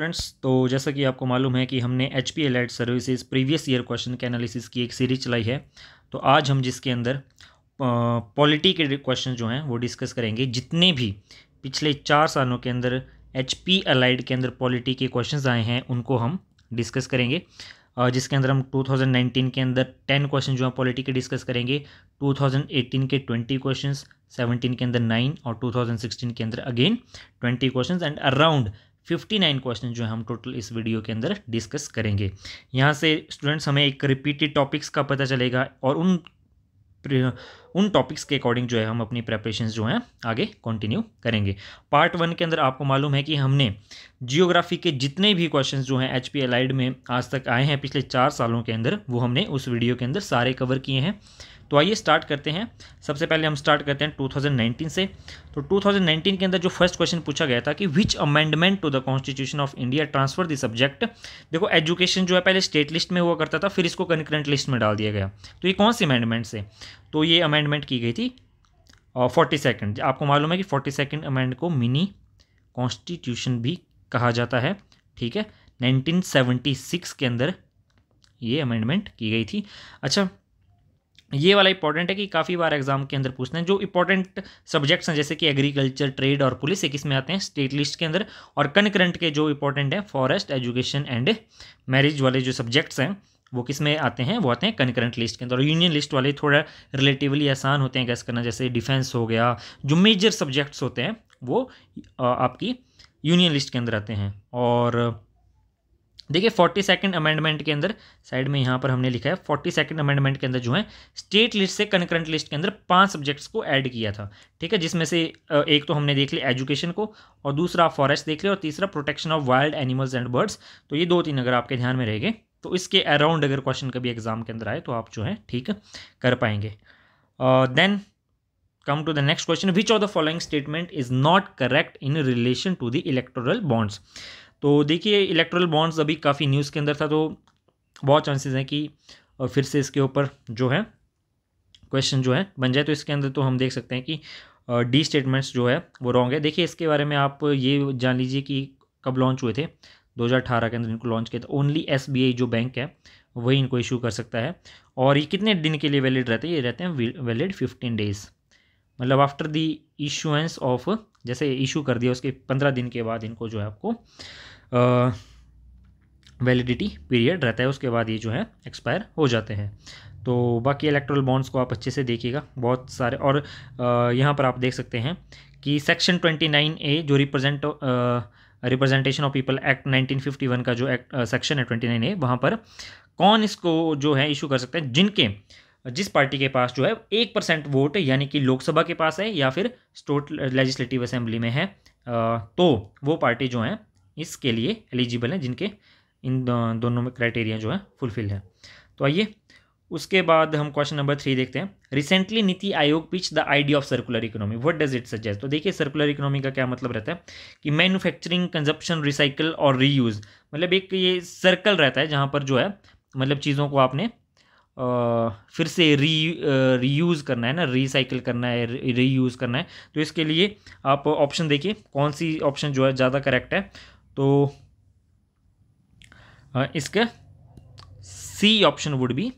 Friends तो जैसा कि आपको मालूम है कि हमने H P allied services previous year question के एनालिसिस की एक सीरीज चलाई है तो आज हम जिसके अंदर पॉलिटी के क्वेश्चन जो हैं वो डिस्कस करेंगे जितने भी पिछले चार सालों के अंदर एच पी एलाइड के अंदर पॉलिटी के क्वेश्चन आए हैं उनको हम डिस्कस करेंगे जिसके अंदर हम 2019 के अंदर 10 क्वेश्चन जो हैं पॉलिटी के डिस्कस करेंगे 2018 के 20 क्वेश्चंस 17 के अंदर 9 और 2016 के अंदर again 20 questions and around 59 question जो है हम टोटल इस वीडियो के अंदर डिस्कस करेंगे यहाँ से स्टूडेंट्स हमें एक रिपीटेड टॉपिक्स का पता चलेगा और उन उन टॉपिक्स के अकॉर्डिंग जो है हम अपनी प्रेपरेशन जो हैं आगे कंटिन्यू करेंगे पार्ट वन के अंदर आपको मालूम है कि हमने जियोग्राफी के जितने भी क्वेश्चंस जो हैं एच पी में आज तक आए हैं पिछले चार सालों के अंदर वो हमने उस वीडियो के अंदर सारे कवर किए हैं तो आइए स्टार्ट करते हैं सबसे पहले हम स्टार्ट करते हैं 2019 से तो 2019 के अंदर जो फर्स्ट क्वेश्चन पूछा गया था कि which amendment to the constitution of India transfer the subject देखो एजुकेशन जो है पहले स्टेट लिस्ट में हुआ करता था फिर इसको कनकरेंट लिस्ट में डाल दिया गया तो ये कौन सी अमेंडमेंट से तो ये अमेंडमेंट की गई थी फोर्टी सेकेंड आपको मालूम है कि फोर्टी सेकेंड अमेंड को मिनी कॉन्स्टिट्यूशन भी कहा जाता है ठीक है 1976 के अंदर ये अमेंडमेंट की गई थी अच्छा ये वाला इंपॉर्टेंट है कि काफ़ी बार एग्जाम के अंदर पूछते हैं जो इंपॉर्टेंट सब्जेक्ट्स हैं जैसे कि एग्रीकल्चर ट्रेड और पुलिस एक इसमें आते हैं स्टेट लिस्ट के अंदर और कनकरंट के जो इंपॉर्टेंट हैं फॉरेस्ट एजुकेशन एंड मैरिज वाले जो सब्जेक्ट्स हैं वो किस में आते हैं वो आते हैं कनकरेंट लिस्ट के अंदर और यूनियन लिस्ट वाले थोड़ा रिलेटिवली आसान होते हैं गैस करना जैसे डिफेंस हो गया जो मेजर सब्जेक्ट्स होते हैं वो आपकी यूनियन लिस्ट के अंदर आते हैं और देखिए फोर्टी सेकेंड अमेंडमेंट के अंदर साइड में यहाँ पर हमने लिखा है फोर्टी सेकेंड अमेंडमेंट के अंदर जो है स्टेट लिस्ट से कनकरेंट लिस्ट के अंदर पांच सब्जेक्ट्स को ऐड किया था ठीक है जिसमें से एक तो हमने देख लिया एजुकेशन को और दूसरा फॉरेस्ट देख लिया और तीसरा protection of wild animals and birds तो ये दो तीन अगर आपके ध्यान में रहेंगे तो इसके अराउंड अगर क्वेश्चन कभी एग्जाम के अंदर आए तो आप जो है ठीक कर पाएंगे then come to the next question which of the following statement is not correct in relation to the electoral bonds तो देखिए इलेक्ट्रल बॉन्ड्स अभी काफ़ी न्यूज़ के अंदर था तो बहुत चांसेस हैं कि फिर से इसके ऊपर जो है क्वेश्चन जो है बन जाए तो इसके अंदर तो हम देख सकते हैं कि डी स्टेटमेंट्स जो है वो रॉन्ग है देखिए इसके बारे में आप ये जान लीजिए कि कब लॉन्च हुए थे 2018 के अंदर इनको लॉन्च किया था ओनली एस जो बैंक है वही इनको इशू कर सकता है और ये कितने दिन के लिए वैलिड रहते हैं ये रहते हैं वैलिड फिफ्टीन डेज़ मतलब आफ्टर दी इशुएंस ऑफ जैसे इशू कर दिया उसके पंद्रह दिन के बाद इनको जो है आपको वैलिडिटी पीरियड रहता है उसके बाद ये जो है एक्सपायर हो जाते हैं तो बाकी इलेक्ट्रल बॉन्ड्स को आप अच्छे से देखिएगा बहुत सारे और यहाँ पर आप देख सकते हैं कि सेक्शन नाइन ए जो represent representation of people act 1951 का जो एक्ट सेक्शन है नाइन ए वहाँ पर कौन इसको जो है इशू कर सकते हैं जिनके जिस पार्टी के पास जो है एक परसेंट वोट यानी कि लोकसभा के पास है या फिर स्टोट लेजिस्लेटिव असेंबली में है तो वो पार्टी जो है इसके लिए एलिजिबल है जिनके इन दोनों में क्राइटेरिया जो है फुलफिल है तो आइए उसके बाद हम क्वेश्चन नंबर थ्री देखते हैं recently NITI Aayog pitch the idea of circular economy what does it suggest तो देखिए सर्कुलर इकोनॉमी का क्या मतलब रहता है कि मैन्युफैक्चरिंग कंजप्शन रिसाइकल और रीयूज मतलब एक ये सर्कल रहता है जहाँ पर जो है मतलब चीज़ों को आपने फिर से री रीयूज़ करना है ना रीसाइकिल करना है रीयूज़ करना है तो इसके लिए आप ऑप्शन देखिए कौन सी ऑप्शन जो है ज़्यादा करेक्ट है तो इसका C option would be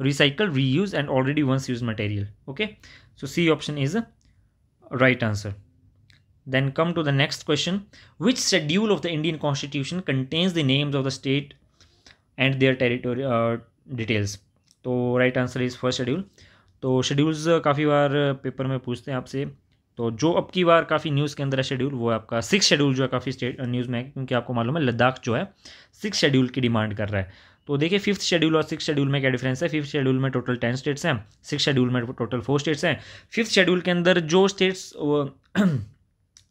recycle reuse and already once use material okay so C option is right answer then come to the next question which schedule of the Indian constitution contains the names of the state and their territory details तो right answer is first schedule तो schedules काफ़ी बार paper में पूछते हैं आपसे तो जो अब की बार काफ़ी न्यूज़ के अंदर है शेड्यूल वो है आपका सिक्स शेड्यूल जो है काफ़ी स्टेट न्यूज़ में है क्योंकि आपको मालूम है लद्दाख जो है सिक्स शेड्यूल की डिमांड कर रहा है तो देखिए फिफ्थ शेड्यूल और सिक्स शेड्यूल में क्या डिफरेंस है फिफ्थ शेड्यूल में टोटल टेन स्टेट्स हैं सिक्स शेड्यूल में टोटल फोर स्टेट्स हैं फिफ्थ शेड्यूल के अंदर जो स्टेट्स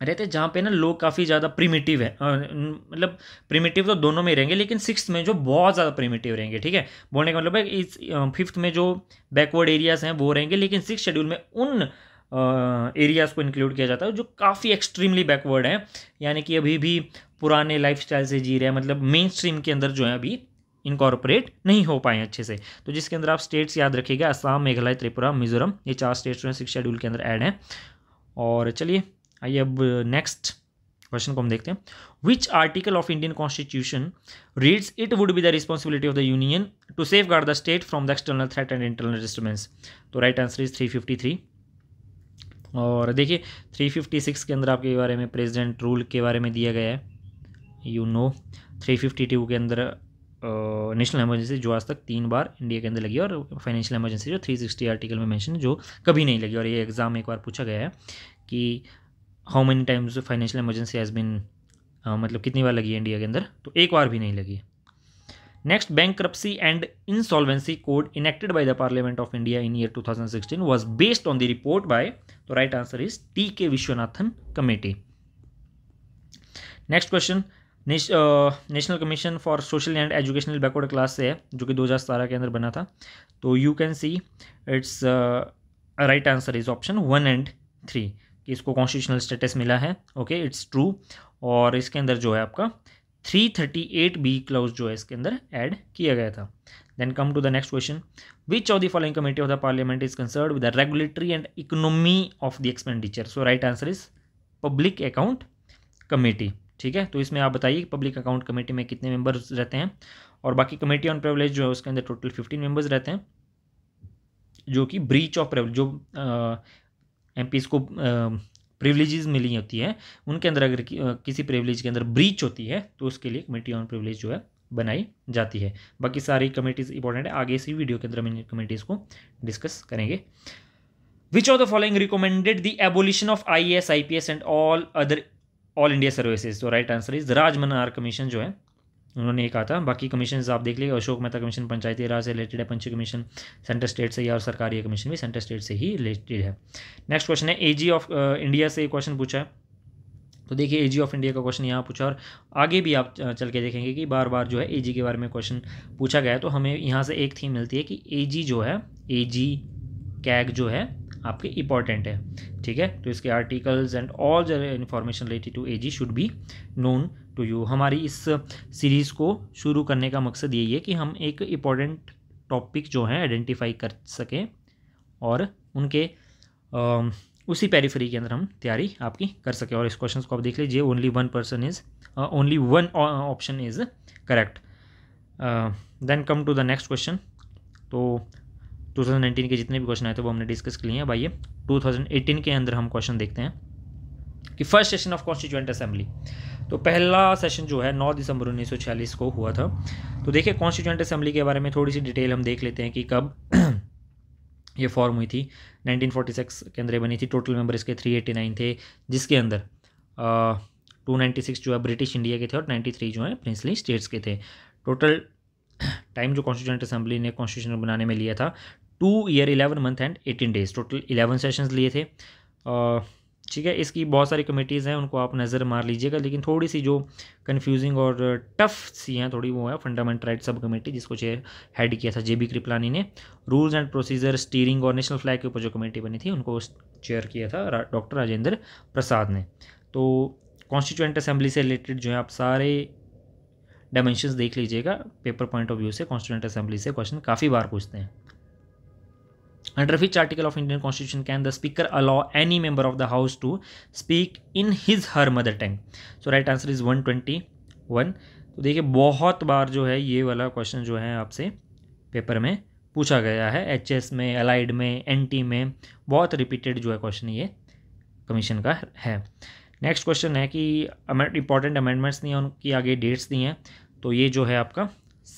रहते तो जहाँ पे ना लोग काफ़ी ज़्यादा प्रिमिटिव है मतलब प्रिमिटिव तो दोनों में रहेंगे लेकिन सिक्स में जो बहुत ज़्यादा प्रिमिटिव रहेंगे ठीक है बोलने का मतलब है इस फिफ्थ में जो बैकवर्ड एरियाज़ हैं वो रहेंगे लेकिन सिक्स शेड्यूल में उन एरियाज़ को इंक्लूड किया जाता है जो काफ़ी एक्सट्रीमली बैकवर्ड हैं यानी कि अभी भी पुराने लाइफ से जी रहे हैं मतलब मेन स्ट्रीम के अंदर जो है अभी इनकॉर्पोरेट नहीं हो पाए अच्छे से तो जिसके अंदर आप स्टेट्स याद रखिएगा असम मेघालय त्रिपुरा मिजोरम ये चार स्टेट्स जो हैं सिक्स शेड्यूल के अंदर ऐड हैं और चलिए आइए अब नेक्स्ट क्वेश्चन को हम देखते हैं which article of Indian constitution reads it would be the responsibility of the union to safeguard the state from the external threat and internal disturbance तो right answer is three fifty three और देखिए three fifty six के अंदर आपके बारे में president rule के बारे में दिया गया है you know three fifty two के अंदर नेशनल इमरजेंसी जो आज तक तीन बार इंडिया के अंदर लगी और फाइनेंशियल इमरजेंसी जो थ्री सिक्सटी आर्टिकल में मेंशन जो कभी नहीं लगी और ये एग्ज़ाम एक बार पूछा गया है कि how many times financial emergency has been मतलब कितनी बार लगी है इंडिया के अंदर तो एक बार भी नहीं लगी next bankruptcy and insolvency code enacted by the parliament of India in year 2016 was based on the report by तो right answer is T K Viswanathan committee next question national commission for social and educational backward class से है जो कि 2017 के अंदर बना था तो you can see it's right answer is option one and three कि इसको कॉन्स्टिट्यूशनल स्टेटस मिला है ओके इट्स ट्रू और इसके अंदर जो है आपका 338 बी क्लाउज जो है इसके अंदर ऐड किया गया था then come to the next question which of the following committee of the parliament is concerned with the regulatory and economy of the expenditure so right answer is public account committee ठीक है तो इसमें आप बताइए public account committee में कितने members रहते हैं और बाकी कमेटी ऑन प्रिवलेज जो है उसके अंदर टोटल फिफ्टीन मेंबर्स रहते हैं जो कि ब्रीच ऑफ प्रिवलेज जो एम को प्रिविलेजेस मिली होती हैं उनके अंदर अगर किसी प्रिवलेज के अंदर ब्रीच होती है तो उसके लिए कमेटी ऑन प्रिवलेज जो है बनाई जाती है बाकी सारी कमेटीज़ इंपॉर्टेंट है आगे इसी वीडियो के अंदर हम इन कमेटीज़ को डिस्कस करेंगे which of the following recommended the abolition of I S I P S and all other all India services तो right answer is Rajamannar commission जो है उन्होंने ये कहा था बाकी कमीशन आप देख लीजिए अशोक मेहता कमीशन पंचायती राज से रिलेटेड है पंच कमीशन सेंट्रल स्टेट से या और सरकारी कमीशन भी सेंट्रल स्टेट से ही रिलेटेड है नेक्स्ट क्वेश्चन है एजी ऑफ इंडिया से क्वेश्चन पूछा है तो देखिए एजी ऑफ इंडिया का क्वेश्चन यहाँ पूछा और आगे भी आप uh, चल के देखेंगे कि बार बार जो है एजी के बारे में क्वेश्चन पूछा गया है तो हमें यहाँ से एक थीम मिलती है कि एजी जो है एजी कैग जो है आपके इंपॉर्टेंट है ठीक है तो इसके articles and all information related to AG should be known to you हमारी इस सीरीज़ को शुरू करने का मकसद यही है कि हम एक इम्पॉर्टेंट टॉपिक जो हैं आइडेंटिफाई कर सकें और उनके आ, उसी पेरीफरी के अंदर हम तैयारी आपकी कर सकें और इस क्वेश्चन को आप देख लीजिए only one person is only one option is correct then come to the next question तो 2019 के जितने भी क्वेश्चन आए थे वो हमने डिस्कस किए हैं भाई 2018 के अंदर हम क्वेश्चन देखते हैं कि first session of constituent assembly तो पहला सेशन जो है 9 दिसंबर 1946 को हुआ था तो देखिए कॉन्स्टिट्यूंट असेंबली के बारे में थोड़ी सी डिटेल हम देख लेते हैं कि कब ये फॉर्म हुई थी 1946 के अंदर बनी थी टोटल मेंबर इसके 389 थे जिसके अंदर नाइन्टी सिक्स जो है ब्रिटिश इंडिया के थे और थ्री जो है प्रिंसली स्टेट्स के थे टोटल टाइम जो कॉन्स्टिट्यूंट असेंबली ने कॉन्स्टिट्यूशन बनाने में लिया था two year eleven month and eighteen days total eleven sessions लिए थे ठीक है इसकी बहुत सारी कमेटीज़ हैं उनको आप नज़र मार लीजिएगा लेकिन थोड़ी सी जो कन्फ्यूजिंग और टफ सी हैं थोड़ी वो है फंडामेंटल राइट सब कमेटी जिसको चेयर हेड किया था जे बी कृपलानी ने रूल्स एंड प्रोसीजर स्टीयरिंग और नेशनल फ्लैग के ऊपर जो कमेटी बनी थी उनको चेयर किया था डॉक्टर राजेंद्र प्रसाद ने तो कॉन्स्टिट्यूंट असेंबली से रिलेटेड जो है आप सारे डायमेंशन देख लीजिएगा पेपर पॉइंट ऑफ व्यू से कॉन्स्टिट्यूंट असेंबली से क्वेश्चन काफ़ी बार पूछते हैं under article of Indian constitution can the speaker allow any allow of the house to speak in his her mother tongue so right answer is one twenty one तो देखिए बहुत बार जो है ये वाला क्वेश्चन जो है आपसे पेपर में पूछा गया है एच एस में अलाइड में एन टी में बहुत रिपीटेड जो है क्वेश्चन ये कमीशन का है नेक्स्ट क्वेश्चन है कि इंपॉर्टेंट अमेंडमेंट्स नहीं है उनकी आगे डेट्स नहीं हैं तो ये जो है आपका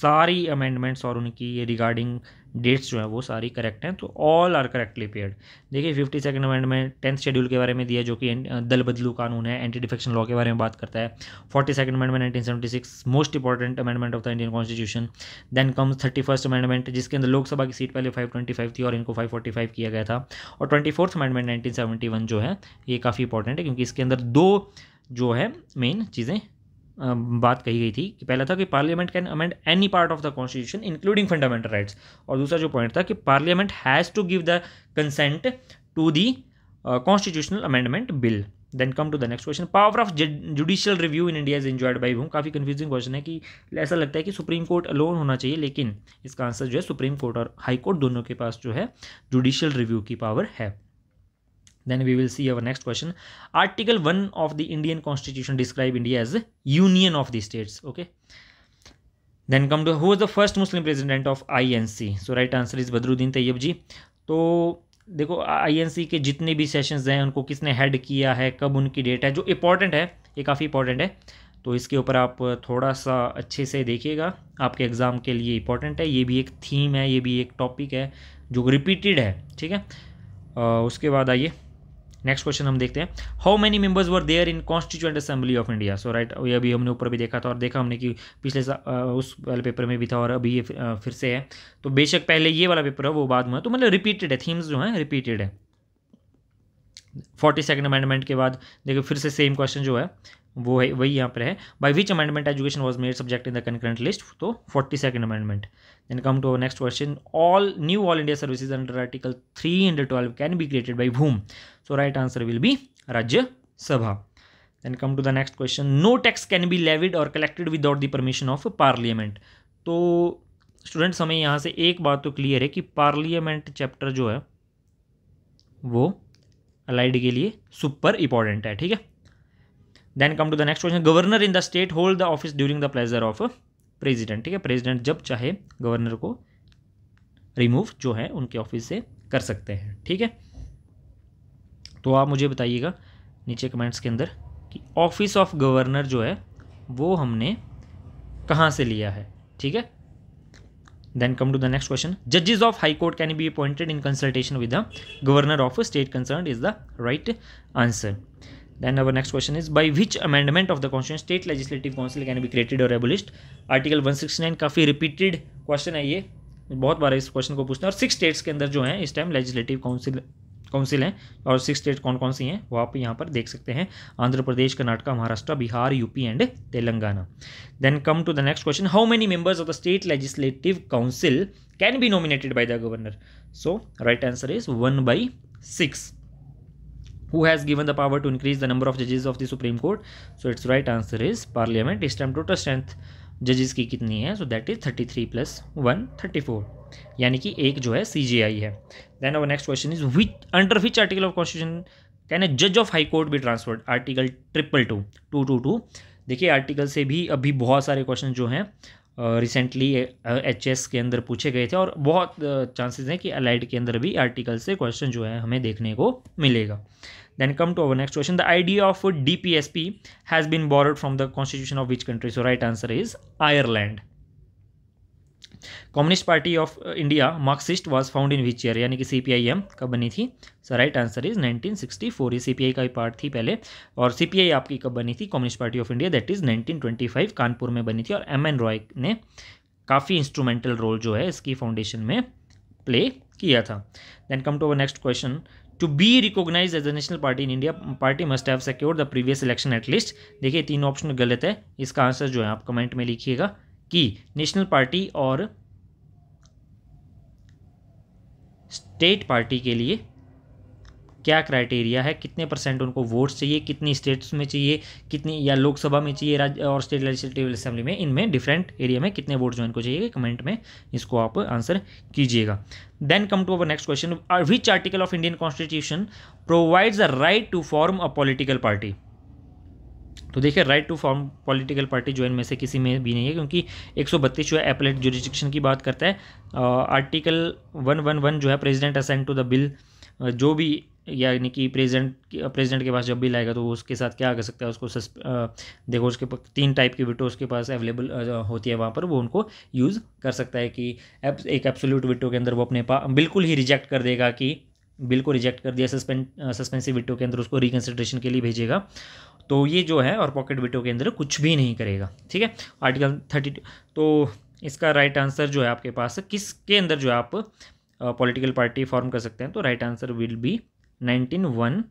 सारी अमेंडमेंट्स और उनकी ये रिगार्डिंग डेट्स जो हैं वो सारी करेक्ट हैं तो ऑल आर करेक्टली पेयर्ड देखिए fifty second amendment tenth schedule के बारे में दिया जो कि दल बदलू कानून है एंटी डिफेक्शन लॉ के बारे में बात करता है forty second amendment nineteen seventy six most important amendment of the Indian constitution then comes thirty first amendment जिसके अंदर लोकसभा की सीट पहले फाइव ट्वेंटी फाइव थी और इनको फाइव फोर्टी फाइव किया गया था और twenty fourth amendment nineteen seventy one जो है ये काफ़ी इंपॉर्टेंट है क्योंकि इसके अंदर दो जो है मेन चीज़ें बात कही गई थी कि पहला था कि parliament can amend any part of the constitution including fundamental rights और दूसरा जो पॉइंट था कि parliament has to give the consent to the constitutional amendment bill then come to the next question power of judicial review in India is enjoyed by हूँ काफ़ी confusing question है कि ऐसा लगता है कि सुप्रीम कोर्ट अलोन होना चाहिए लेकिन इसका आंसर जो है सुप्रीम कोर्ट और हाई कोर्ट दोनों के पास जो है जुडिशियल रिव्यू की पावर है then we will see our next question article 1 of the indian constitution describe india as a union of the states okay then come to who was the first muslim president of inc so right answer is badruddin tayyib ji to देखो INC के जितने भी sessions हैं उनको किसने head किया है कब उनकी डेट है जो इम्पॉर्टेंट है ये काफ़ी इंपॉर्टेंट है तो इसके ऊपर आप थोड़ा सा अच्छे से देखिएगा आपके एग्ज़ाम के लिए इम्पॉर्टेंट है ये भी एक थीम है ये भी एक टॉपिक है जो रिपीटेड है ठीक है आ, उसके बाद आइए नेक्स्ट क्वेश्चन हम देखते हैं how many members were there in constituent assembly of India so right ये अभी हमने ऊपर भी देखा था और देखा हमने कि पिछले उस वाले पेपर में भी था और अभी ये फिर से है तो बेशक पहले ये वाला पेपर है वो बाद में तो मतलब रिपीटेड है थीम्स जो हैं रिपीटेड है फोर्टी सेकेंड अमेंडमेंट के बाद देखो फिर से सेम क्वेश्चन जो है वो है वही यहाँ पर है by which amendment education was made subject in the concurrent list तो forty second amendment then come to next question all new all India services under article three hundred twelve can be created by भूम So right answer will be Rajya Sabha. Then come to the next question. No tax can be levied or collected without the permission of parliament. तो students हमें यहाँ से एक बात तो clear है कि पार्लियामेंट चैप्टर जो है वो अलाइड के लिए सुपर इंपॉर्टेंट है ठीक है then come to the next question governor in the state hold the office during the pleasure of president ठीक है प्रेसिडेंट जब चाहे गवर्नर को रिमूव जो है उनके ऑफिस से कर सकते हैं ठीक है तो आप मुझे बताइएगा नीचे कमेंट्स के अंदर कि ऑफिस ऑफ गवर्नर जो है वो हमने कहाँ से लिया है ठीक है then come to the next question जजेज of high court can be appointed in consultation with the governor of state concern is the right answer then our next question is by which amendment of the constitution state legislative council can be created और abolished article one sixty nine काफ़ी repeated question है ये बहुत बार इस question को पूछते हैं और सिक्स स्टेट्स के अंदर जो है इस टाइम लेजिस्लेटिव काउंसिल काउंसिल हैं और सिक्स स्टेट कौन कौन सी हैं वो आप यहाँ पर देख सकते हैं Andhra Pradesh Karnataka Maharashtra Bihar UP and Telangana then come to the next question how many members of the state legislative council can be nominated by the governor so right answer is one by six who given the power to increase the number of of of the supreme court so it's right answer is parliament इस time time total strength जजेस की कितनी है so that is thirty three plus one thirty four यानी कि एक जो है सी जी आई है then our next question is which under which article of constitution can a जज of high court be transferred article triple two two two two देखिए article से भी अभी बहुत सारे क्वेश्चन जो हैं रिसेंटली एच एस के अंदर पूछे गए थे और बहुत चांसेस हैं कि अलाइड के अंदर भी आर्टिकल से क्वेश्चन जो है हमें देखने को मिलेगा Then come to our next question. The idea of DPSP has been borrowed from the constitution of which country? So right answer is Ireland. Communist party of India marxist was found in which year यानी कि C P I am कब बनी थी सो right answer is 1964 ये आई का ही part थी पहले और सीपीआई आपकी कब बनी थी communist party of India that is nineteen twenty five Kanpur में बनी थी और एम एन रॉय ने काफ़ी इंस्ट्रूमेंटल रोल जो है इसकी फाउंडेशन में प्ले किया था then come to our next question to be recognise as a national party in India party must have secure the previous election at least देखिए तीन ऑप्शन गलत है इसका आंसर जो है आप कमेंट में लिखिएगा कि नेशनल पार्टी और स्टेट पार्टी के लिए क्या क्राइटेरिया है कितने परसेंट उनको वोट्स चाहिए कितनी स्टेट्स में चाहिए कितनी या लोकसभा में चाहिए राज्य और स्टेट लेजिस्लेटिव असेंबली में इनमें डिफरेंट एरिया में कितने वोट्स जो इनको चाहिए कमेंट में इसको आप आंसर कीजिएगा then come to our next question which article of Indian constitution provides a right to form a political party तो देखिए right to form political party जो इनमें से किसी में भी नहीं है क्योंकि एक सौ बत्तीस जो है एपलेट जुडिस्टिक्शन की बात करता है आर्टिकल वन वन वन जो है president assent to the bill जो भी यानी कि प्रेजेंट प्रेजेंट के पास जब भी लाएगा तो उसके साथ क्या कर सकता है उसको सस्प देखो उसके तीन टाइप की विटो उसके पास अवेलेबल होती है वहाँ पर वो उनको यूज़ कर सकता है कि एक एब्सोल्यूट विटो के अंदर वो अपने बिल्कुल ही रिजेक्ट कर देगा कि बिल को रिजेक्ट कर दिया सस्पेंड सस्पेंसिव विटो के अंदर उसको रिकन्सिड्रेशन के लिए भेजेगा तो ये जो है और पॉकेट विटो के अंदर कुछ भी नहीं करेगा ठीक है आर्टिकल थर्टी तो इसका राइट आंसर जो है आपके पास किसके अंदर जो आप पॉलिटिकल पार्टी फॉर्म कर सकते हैं तो right answer will be nineteen one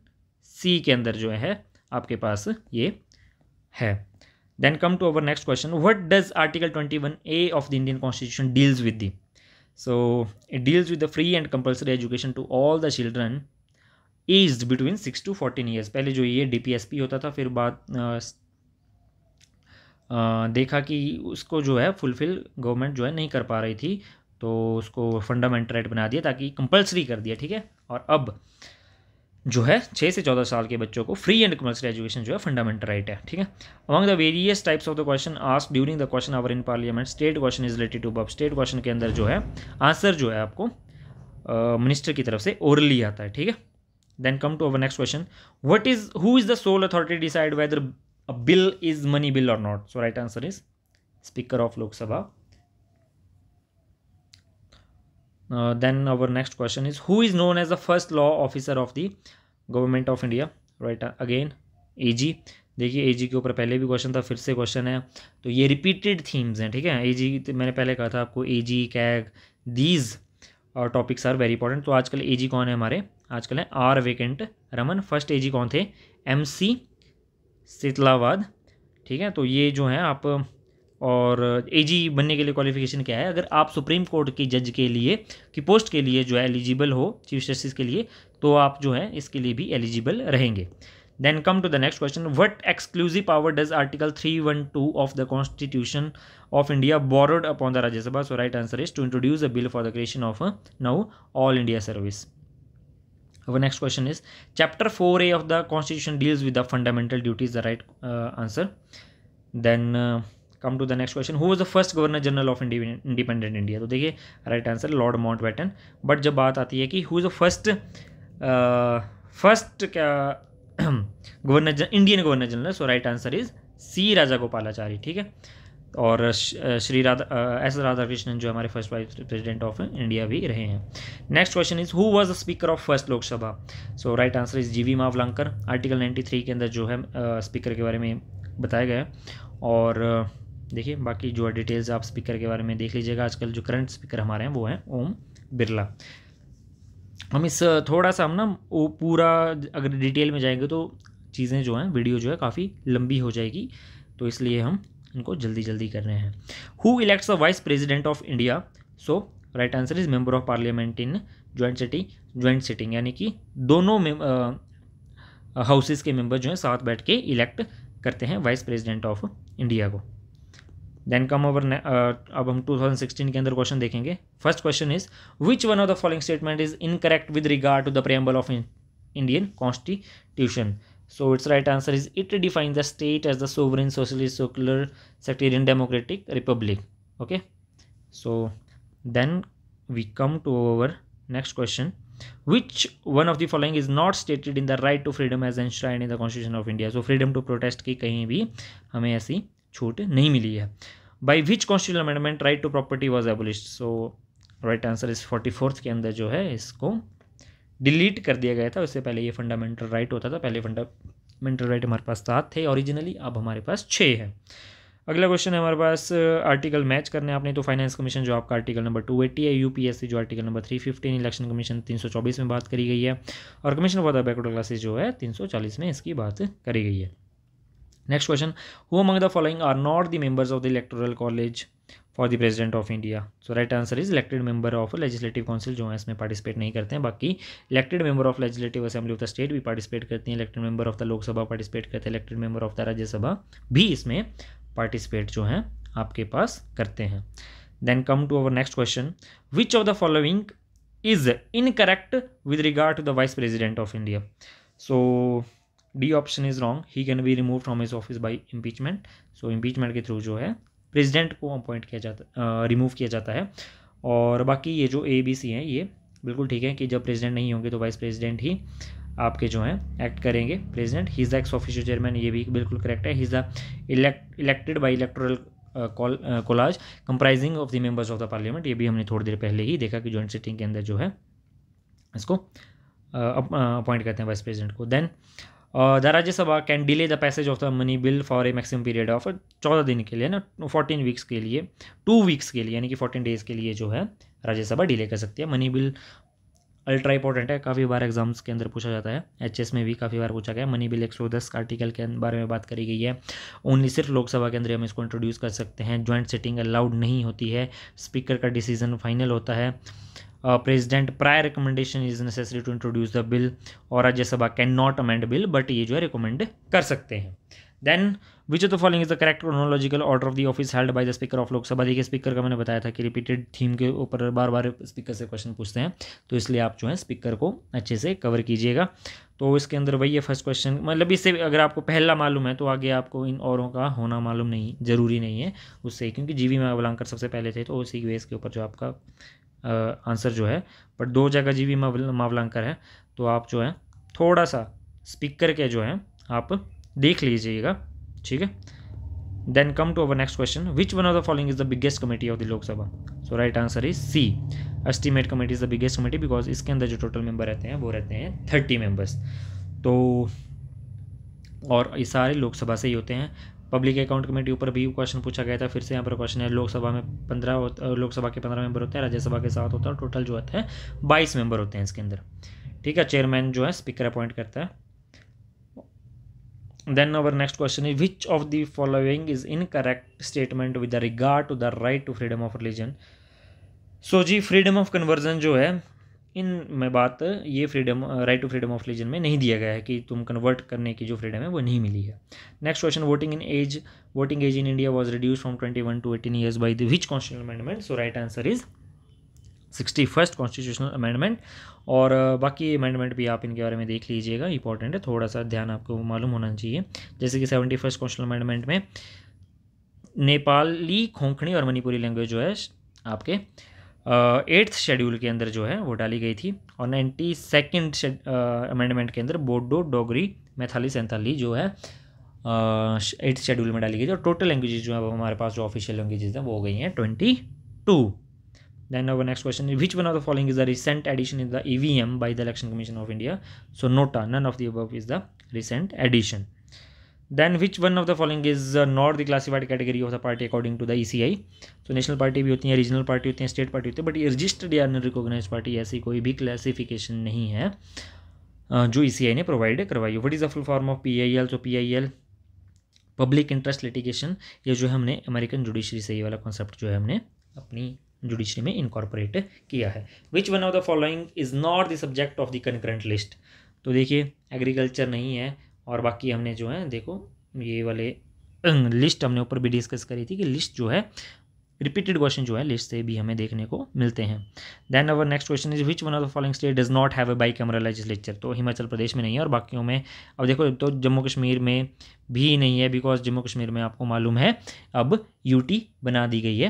C के अंदर जो है आपके पास ये है then come to our next question what does article twenty one A of the Indian constitution deals with the so it deals with the free and compulsory education to all the children age between six to fourteen years पहले जो ये D होता था फिर बात देखा कि उसको जो है फुलफिल गवर्नमेंट जो है नहीं कर पा रही थी तो उसको फंडामेंटल राइट बना दिया ताकि कंपलसरी कर दिया ठीक है और अब जो है छः से चौदह साल के बच्चों को फ्री एंड कंपल्सरी एजुकेशन जो है फंडामेंटल राइट है ठीक है among the various types of the question ask during the question hour in parliament state question is related to बब स्टेट क्वेश्चन के अंदर जो है आंसर जो है आपको मिनिस्टर uh, की तरफ से ओरली आता है ठीक है then come to our next question what is who is the sole authority decide whether bill is money bill और not so right answer is speaker of Lok Sabha uh, then our next question is who is known as the first law officer of the government of India right again ag देखिए एजी के ऊपर पहले भी question था फिर से question है तो ये रिपीटेड थीम्स हैं ठीक है एजी तो मैंने पहले कहा था आपको एजी कैग दीज और टॉपिक्स आर वेरी इंपॉर्टेंट तो आजकल एजी कौन है हमारे आजकल हैं R Venkataramani first AG कौन थे एम सी शीतलावाद ठीक है तो ये जो है आप और एजी बनने के लिए क्वालिफिकेशन क्या है अगर आप सुप्रीम कोर्ट के जज के लिए की पोस्ट के लिए जो है एलिजिबल हो चीफ जस्टिस के लिए तो आप जो है इसके लिए भी एलिजिबल रहेंगे then come to the next question what exclusive power does article three one two of the constitution of India borrowed upon the Rajya Sabha so right answer is to introduce a bill for the creation of now all India service अब next question is chapter four A of the constitution deals with the fundamental duty is the right answer then come to the next question who was the first governor general of independent India तो देखिए right answer Lord Mountbatten but जब बात आती है कि who is the first first governor Indian governor general so right answer is C Rajagopalachari ठीक है और श्री राधा एस राधा कृष्णन जो हमारे first vice president of India भी रहे हैं next question is who was the speaker of first Lok Sabha so right answer is GV मावलांकर article 93 के अंदर जो है स्पीकर uh, के बारे में बताया गया है और uh, देखिए बाकी जो डिटेल्स आप स्पीकर के बारे में देख लीजिएगा आजकल जो करंट स्पीकर हमारे हैं वो हैं ओम बिरला हम इस थोड़ा सा हम ना वो पूरा अगर डिटेल में जाएंगे तो चीज़ें जो हैं वीडियो जो है काफ़ी लंबी हो जाएगी तो इसलिए हम इनको जल्दी जल्दी कर रहे हैं who elects the vice president of India so right answer is member of parliament in joint sitting joint sitting यानी कि दोनों हाउसेज के मेम्बर जो हैं साथ बैठ के इलेक्ट करते हैं वाइस प्रेजिडेंट ऑफ इंडिया को देन कम ओवर अब हम uh, 2016 के अंदर क्वेश्चन देखेंगे question is which one of the following statement is incorrect with regard to the preamble of Indian Constitution. so its right answer is it defines the state as the sovereign socialist secular sectarian democratic republic okay so then we come to our next question which one of the following is not stated in the right to freedom as enshrined in the constitution of india so freedom to protest ki kahin bhi hame aisi छूट नहीं मिली है by which constitution amendment right to property was abolish so right answer is forty fourth के अंदर जो है इसको delete कर दिया गया था उससे पहले ये फंडामेंटल राइट होता था पहले फंडामेंटल राइट हमारे पास सात थे ओरिजिनली अब हमारे पास छः है अगला क्वेश्चन है हमारे पास आर्टिकल uh, मैच करने आपने तो फाइनेंस कमीशन जो आपका आर्टिकल नंबर टू एट्टी है यूपीएससी जो article number three fifteen election commission तीन सौ चौबीस में बात करी गई है और commission for the backward classes जो है तीन सौ चालीस में इसकी बात करी गई है next question who among the following are not the members of the electoral college for the president of India so right answer is elected member of legislative council जो है इसमें पार्टिसिपेट नहीं करते हैं बाकी elected member of legislative assembly of the state भी participate करती हैं elected member of the Lok Sabha participate करते हैं elected member of the Rajya Sabha भी इसमें पार्टिसिपेट जो है आपके पास करते हैं then come to our next question which of the following is incorrect with regard to the vice president of India so D option is wrong he can be remove from his office by impeachment so impeachment के through जो है president को appoint किया जाता remove किया जाता है और बाकी ये जो ए बी सी हैं ये बिल्कुल ठीक है कि जब प्रेजिडेंट नहीं होंगे तो वाइस प्रेजिडेंट ही आपके जो हैं एक्ट करेंगे president he is the ex officio chairman ये भी बिल्कुल करेक्ट है he is the elected by electoral college comprising of the members of the parliament ये भी हमने थोड़ी देर पहले ही देखा कि जॉइंट सिटिंग के अंदर जो है इसको अपॉइंट करते हैं वाइस प्रेसिडेंट को then the Rajya Sabha can delay the passage of the money bill for a maximum period of चौदह दिन के लिए ना फोर्टीन वीक्स के लिए टू वीक्स के लिए यानी कि फोर्टीन डेज के लिए जो है राज्यसभा डिले कर सकती है मनी बिल अल्ट्रा इंपॉर्टेंट है काफ़ी बार एग्जाम्स के अंदर पूछा जाता है एच में भी काफ़ी बार पूछा गया मनी बिल एक सौ दस आर्टिकल के बारे में बात करी गई है ओनली सिर्फ लोकसभा के अंदर हम इसको इंट्रोड्यूस कर सकते हैं ज्वाइंट सिटिंग अलाउड नहीं होती है स्पीकर का डिसीजन फाइनल होता है president prior recommendation is necessary to introduce the bill और Rajya Sabha can not amend bill but ये जो है रिकमेंड कर सकते हैं then which of the following is the correct chronological order of the office held by the speaker of Lok Sabha देखिए speaker का मैंने बताया था कि रिपीटेड थीम के ऊपर बार बार स्पीकर से क्वेश्चन पूछते हैं तो इसलिए आप जो है स्पीकर को अच्छे से कवर कीजिएगा तो इसके अंदर वही है फर्स्ट क्वेश्चन मतलब इससे अगर आपको पहला मालूम है तो आगे आपको इन औरों का होना मालूम नहीं ज़रूरी नहीं है उससे क्योंकि जीवी में अवलांकर सबसे पहले थे तो उसी वेस के ऊपर जो आपका आंसर जो है बट दो जगह जी भी मावलांकर है तो आप जो है थोड़ा सा स्पीक करके जो है आप देख लीजिएगा ठीक है then come to our next question which one of the following is the biggest committee of the Lok Sabha so right answer is C estimate committee is the biggest committee because इसके अंदर जो टोटल मेंबर रहते हैं वो रहते हैं thirty members तो और ये सारे लोकसभा से ही होते हैं पब्लिक अकाउंट कमेटी ऊपर भी क्वेश्चन पूछा गया था फिर से यहाँ पर क्वेश्चन है लोकसभा में पंद्रह लोकसभा के पंद्रह मेंबर होते हैं राज्यसभा के साथ होता है टोटल जो होता है बाईस मेंबर होते हैं इसके अंदर ठीक है चेयरमैन जो है स्पीकर अपॉइंट करता है then our next question is which of the following is incorrect statement with regard to the right to freedom of religion so जी फ्रीडम ऑफ कन्वर्जन जो है इन में बात ये freedom right to freedom of religion में नहीं दिया गया है कि तुम कन्वर्ट करने की जो फ्रीडम है वो नहीं मिली है next question voting in age voting age in India was reduce from twenty one to eighteen years by the which constitution amendment so right answer is sixty first constitutional amendment और uh, बाकी amendment भी आप इनके बारे में देख लीजिएगा important है थोड़ा सा ध्यान आपको मालूम होना चाहिए जैसे कि सेवेंटी फर्स्ट कॉन्स्टिट्यूशनल अमेंडमेंट में नेपाली खोखणी और मणिपुरी लैंग्वेज जो है आपके एट्थ शेड्यूल के अंदर जो है वो डाली गई थी और नाइन्टी सेकेंड अमेंडमेंट के अंदर बोडो डोगरी मैथाली सैंथाली जो है एट्थ uh, शेड्यूल में डाली गई थी और टोटल लैंग्वेज जो है हमारे पास जो ऑफिशियल लैंग्वेजेज है वो हो गई हैं ट्वेंटी टू देन अब next question which one of the following is the recent addition is the E V M by the election commission of India so NOTA none of the above is the recent addition then which one of the following is not the classified category of the party according to the E C I तो national party भी होती है regional party होती है state party होती है but ये registered या अन रिकोगनाइज पार्टी ऐसी कोई भी क्लासिफिकेशन नहीं है uh, जो ई सी आई ने प्रोवाइड करवाई है what is the full form of P I L तो P I L public interest litigation ये जो है हमने अमेरिकन जुडिशरी से ये वाला कॉन्सेप्ट जो है हमने अपनी जुडिशरी में इनकॉर्पोरेट किया है which one of the following is not the subject of the concurrent list तो देखिए एग्रीकल्चर नहीं है और बाकी हमने जो है देखो ये वाले लिस्ट अं, हमने ऊपर भी डिस्कस करी थी कि लिस्ट जो है रिपीटेड क्वेश्चन जो है लिस्ट से भी हमें देखने को मिलते हैं then our next question is which one of the following state does not have a bicameral legislature तो हिमाचल प्रदेश में नहीं है और बाकियों में अब देखो तो जम्मू कश्मीर में भी नहीं है बिकॉज जम्मू कश्मीर में आपको मालूम है अब यूटी बना दी गई है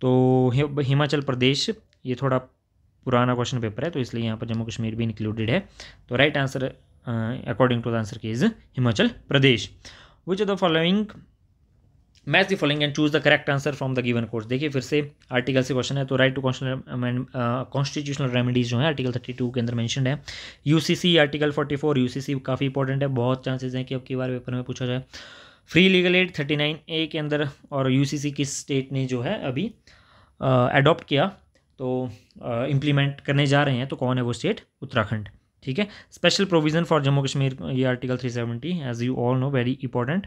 तो हिमाचल प्रदेश ये थोड़ा पुराना क्वेश्चन पेपर है तो इसलिए यहाँ पर जम्मू कश्मीर भी इंक्लूडेड है तो right answer uh, according to the answer key is Himachal Pradesh. Which of the following match the following and choose the correct answer from the given course देखिए फिर से आर्टिकल से क्वेश्चन है तो राइट टू कॉन्स्टिट्यूशनल रेमेडीज जो है article thirty two के अंदर मैंशन है U C C article forty four U C C काफ़ी इंपॉर्टेंट है बहुत चांसेज हैं कि अब की बार पेपर में पूछा जाए free legal aid thirty nine A के अंदर और यू सी किस स्टेट ने जो है अभी uh, किया तो इम्प्लीमेंट uh, करने जा रहे हैं तो कौन है वो स्टेट उत्तराखंड ठीक है special provision for Jammu Kashmir ये article 370 as you all know very important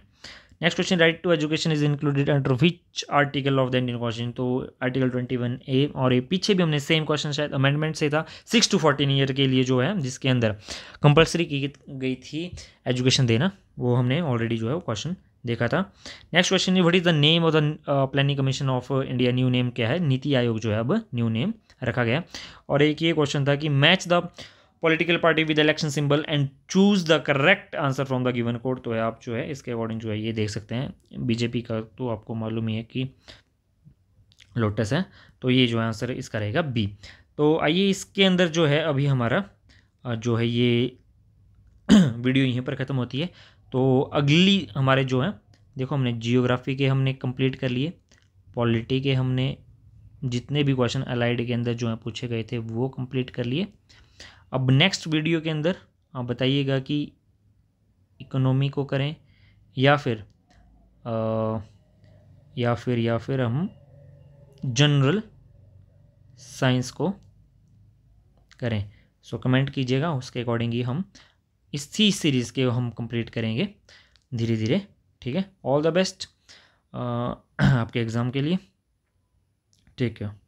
next question right to education is included under which article of the Indian question तो आर्टिकल ट्वेंटी वन ए और ए पीछे भी हमने सेम क्वेश्चन शायद अमेंडमेंट से था सिक्स टू फोर्टीन ईयर के लिए जो है जिसके अंदर कंपलसरी की गई थी एजुकेशन देना वो हमने ऑलरेडी जो है वो क्वेश्चन देखा था next question what is the name of the planning commission of India new name क्या है नीति आयोग जो है अब न्यू नेम रखा गया और एक ये क्वेश्चन था कि match the political party with election symbol and choose the correct answer from the given code तो है आप जो है इसके अकॉर्डिंग जो है ये देख सकते हैं बीजेपी का तो आपको मालूम ही है कि लोटस है तो ये जो है आंसर इसका रहेगा बी तो आइए इसके अंदर जो है अभी हमारा जो है ये वीडियो यहीं पर ख़त्म होती है तो अगली हमारे जो है देखो हमने जियोग्राफी के हमने कंप्लीट कर लिए पॉलिटी के हमने जितने भी क्वेश्चन अलाइड के अंदर जो है पूछे गए थे वो कंप्लीट कर लिए अब नेक्स्ट वीडियो के अंदर आप बताइएगा कि इकोनॉमी को करें या फिर आ, या फिर या फिर हम जनरल साइंस को करें सो so, कमेंट कीजिएगा उसके अकॉर्डिंग ही हम इसी सीरीज़ के हम कंप्लीट करेंगे धीरे धीरे ठीक है ऑल द बेस्ट आपके एग्ज़ाम के लिए ठीक है